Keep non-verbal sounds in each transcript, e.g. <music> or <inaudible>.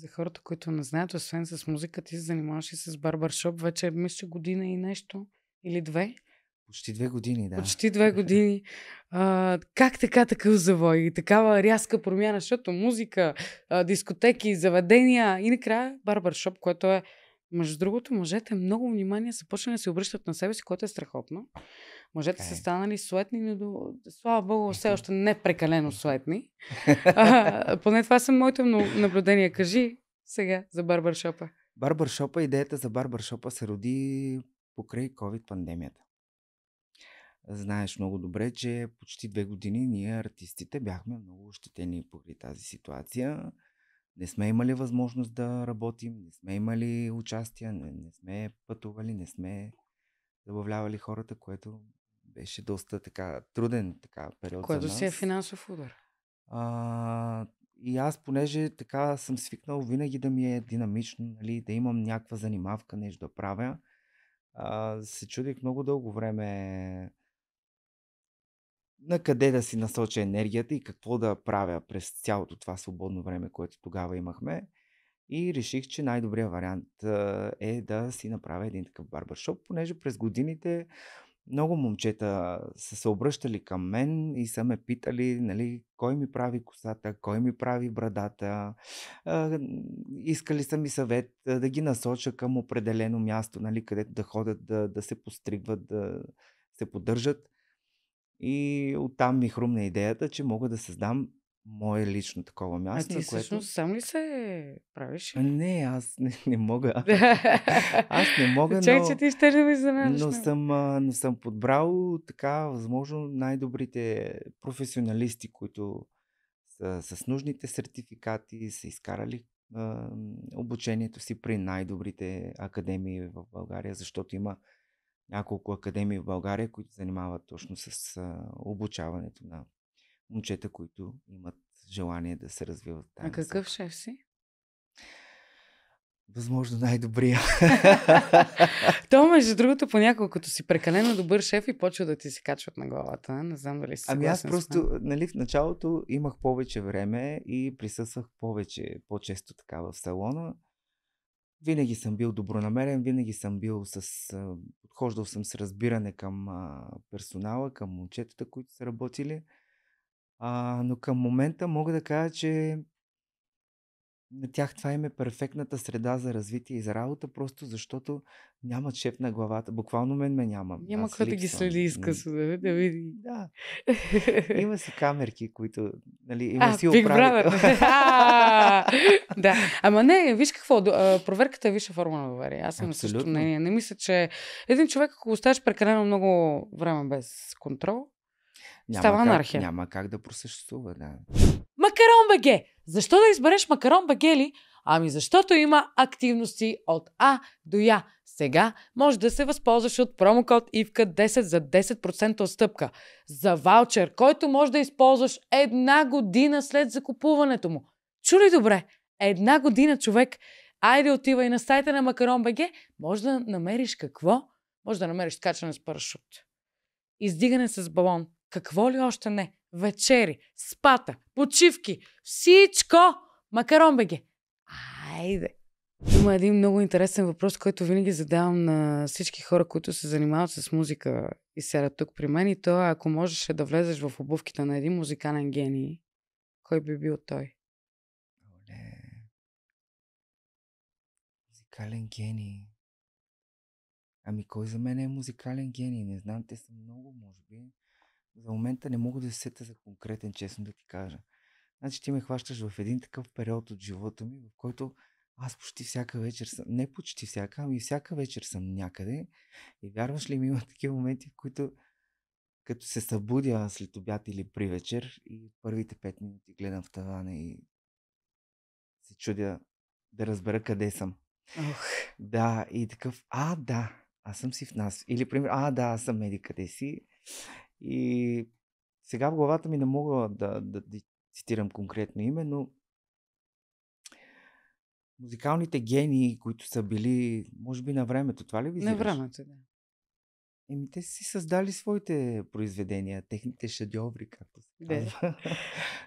За хората, които не знаят, освен с музика, ти се занимаваш и с барбаршоп вече, мисля, година и нещо или две. Почти две години, да. Почти две години. А, как така такъв завой такава рязка промяна, защото музика, дискотеки, заведения и накрая барбаршоп, което е между другото, мъжете много внимание са почнали да се обръщат на себе си, което е страхотно. Мъжете okay. са е. станали суетни, но до... слава богу, все още не прекалено суетни. <laughs> а, поне това са моите наблюдения. Кажи сега за барбаршопа. Барбаршопа, идеята за барбаршопа се роди покрай COVID-пандемията. Знаеш много добре, че почти две години ние артистите бяхме много ощетени покрай тази ситуация. Не сме имали възможност да работим, не сме имали участия, не, не сме пътували, не сме забавлявали хората, което беше доста така труден така период Което за нас. си е финансов удар. А, и аз, понеже така съм свикнал винаги да ми е динамично, нали, да имам някаква занимавка, нещо да правя, а, се чудих много дълго време на къде да си насоча енергията и какво да правя през цялото това свободно време, което тогава имахме. И реших, че най-добрият вариант е да си направя един такъв барбършоп, понеже през годините много момчета са се обръщали към мен и са ме питали, нали, кой ми прави косата, кой ми прави брадата. искали са ми съвет да ги насоча към определено място, нали, където да ходят, да, да се постригват, да се поддържат. И оттам ми хрумна идеята, че мога да създам мое лично такова място. А ти което... всъщност сам ли се правиш? Не, аз <laughs> не, не мога. <laughs> аз не мога, Чай, че ти ще да ми заменеш. Но съм, но съм подбрал така, възможно, най-добрите професионалисти, които са, с нужните сертификати, са изкарали а, обучението си при най-добрите академии в България, защото има няколко академии в България, които занимават точно с а, обучаването на момчета, които имат желание да се развиват там. А какъв шеф си? Възможно най-добрия. <laughs> То, <laughs> между другото, понякога, като си прекалено добър шеф и почва да ти се качват на главата. Не знам дали си Ами аз просто, нали, в началото имах повече време и присъствах повече, по-често така в салона. Винаги съм бил добронамерен, винаги съм бил с... Подхождал съм с разбиране към персонала, към момчетата, които са работили. А, но към момента мога да кажа, че на тях това им е перфектната среда за развитие и за работа, просто защото нямат шеп на главата. Буквално мен ме няма. Няма какво да ги следи изкъсно, да, да види. Да. <laughs> Има си камерки, които... Нали, има а, си Big <laughs> да. Ама не, виж какво, проверката е висша форма на доверие. Аз съм също мнение. Не мисля, че един човек, ако оставаш прекалено много време без контрол, няма става как, анархия. Няма как да просъществува, да. Макарон БГ! Защо да избереш макарон БГ ли? Ами защото има активности от А до Я. Сега може да се възползваш от промокод ИВКА10 за 10% отстъпка. За ваучер, който може да използваш една година след закупуването му. Чули добре? Една година човек. Айде отивай на сайта на Макарон БГ. Може да намериш какво? Може да намериш качане с парашут. Издигане с балон какво ли още не, вечери, спата, почивки, всичко, макарон беге. Айде! Има един много интересен въпрос, който винаги задавам на всички хора, които се занимават с музика и седят тук при мен. И то е, ако можеш да влезеш в обувките на един музикален гений, кой би бил той? Оле. Музикален гений. Ами кой за мен е музикален гений? Не знам, те са много, може би за момента не мога да се сета за конкретен, честно да ти кажа. Значи ти ме хващаш в един такъв период от живота ми, в който аз почти всяка вечер съм, не почти всяка, ами всяка вечер съм някъде. И вярваш ли ми, има такива моменти, в които като се събудя след обяд или при вечер и първите пет минути гледам в тавана и се чудя да разбера къде съм. Ох. Да, и такъв, а, да, аз съм си в нас. Или, пример, а, да, аз съм еди къде си. И сега в главата ми не мога да, да, да цитирам конкретно име, но музикалните гении, които са били, може би на времето, това ли ви На времето, да. Еми, те си създали своите произведения, техните шадьоври, както се казва.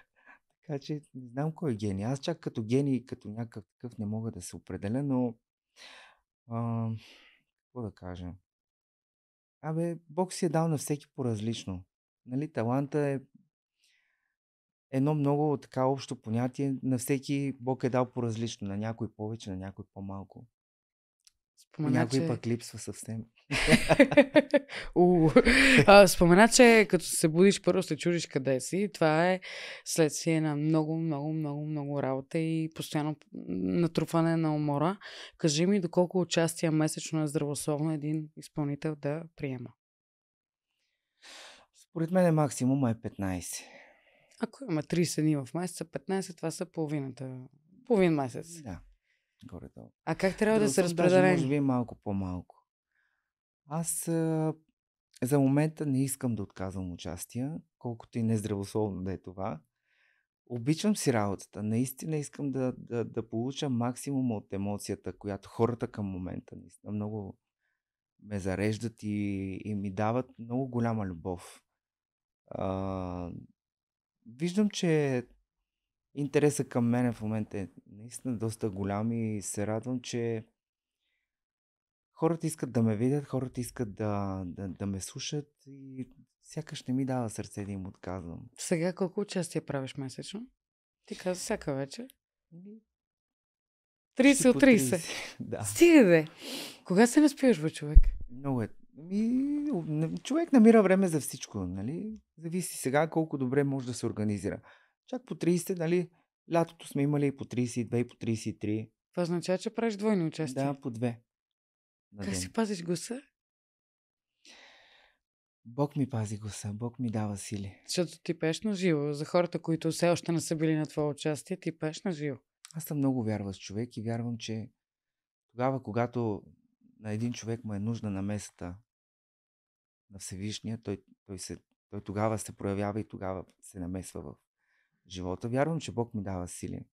<laughs> така че не знам кой е гений. Аз чак като гений, като някакъв такъв не мога да се определя, но а, какво да кажа? Абе, Бог си е дал на всеки по-различно. Нали, таланта е едно много така общо понятие. На всеки Бог е дал по-различно. На някой повече, на някой по-малко. Спомена, Някой че... пък липсва съвсем. <laughs> спомена, че като се будиш първо се чудиш къде си. Това е следствие на много, много, много, много работа и постоянно натрупване на умора. Кажи ми доколко участие месечно е здравословно един изпълнител да приема. Според мен е максимума е 15. Ако има 30 дни в месеца, 15 това са половината. Половин месец. Да. Горе-долу. А как трябва Друг да се разпределя? Може би малко по-малко. Аз а, за момента не искам да отказвам участия, колкото и нездравословно да е това. Обичам си работата. Наистина искам да, да, да получа максимум от емоцията, която хората към момента наистина много ме зареждат и, и ми дават много голяма любов. А, виждам, че интереса към мене в момента е наистина доста голям и се радвам, че хората искат да ме видят, хората искат да, да, да ме слушат и сякаш не ми дава сърце да им отказвам. Сега колко участие правиш месечно? Ти каза всяка вечер. 30 от 30. 30. <laughs> Да. Стига бе. Кога се наспиваш, бе, човек? Много е. И, човек намира време за всичко, нали? Зависи сега колко добре може да се организира. Чак по 30, нали, лятото сме имали и по 32, и по 33. Това означава, че правиш двойни участия? Да, по две. как ден. си пазиш гласа? Бог ми пази гласа, Бог ми дава сили. Защото ти пееш на живо. За хората, които все още не са били на твоя участие, ти пееш на живо. Аз съм много вярващ човек и вярвам, че тогава, когато на един човек му е нужна намесата на Всевишния, той, той, се, той тогава се проявява и тогава се намесва в живота вярвам, че Бог ми дава сили.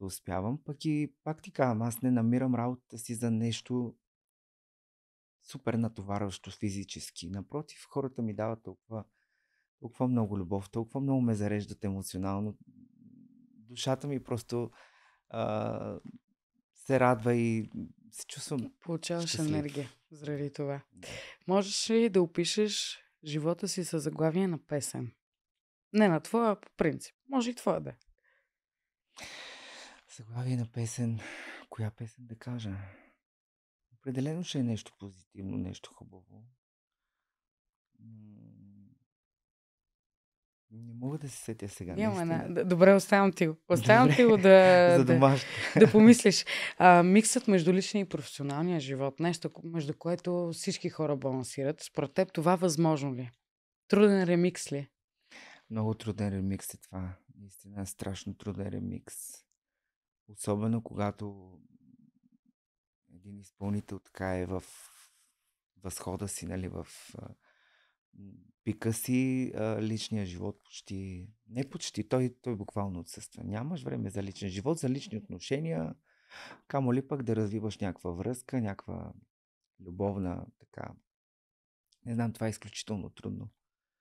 Да успявам, пък и пак ти казвам, аз не намирам работата си за нещо супер натоварващо физически. Напротив, хората ми дават толкова, толкова много любов, толкова много ме зареждат емоционално. Душата ми просто а, се радва и се чувствам. Получаваш щастлив. енергия заради това. Да. Можеш ли да опишеш живота си с заглавие на песен? Не на твоя по принцип. Може и твоя да е. Заглавие на песен. Коя песен да кажа? Определено ще е нещо позитивно, нещо хубаво. Не мога да се сетя сега. Няма, на... Добре, оставям ти го. Оставям Добре. ти го да, <laughs> да, да помислиш. А, миксът между личния и професионалния живот, нещо между което всички хора балансират, според теб това възможно ли? Е? Труден ремикс ли? Е? Много труден ремикс е това. Наистина страшно труден ремикс. Особено когато един изпълнител така е в възхода си, нали, в пика си, личния живот почти, не почти, той, той буквално отсъства. Нямаш време за личен живот, за лични отношения, камо ли пък да развиваш някаква връзка, някаква любовна така. Не знам, това е изключително трудно.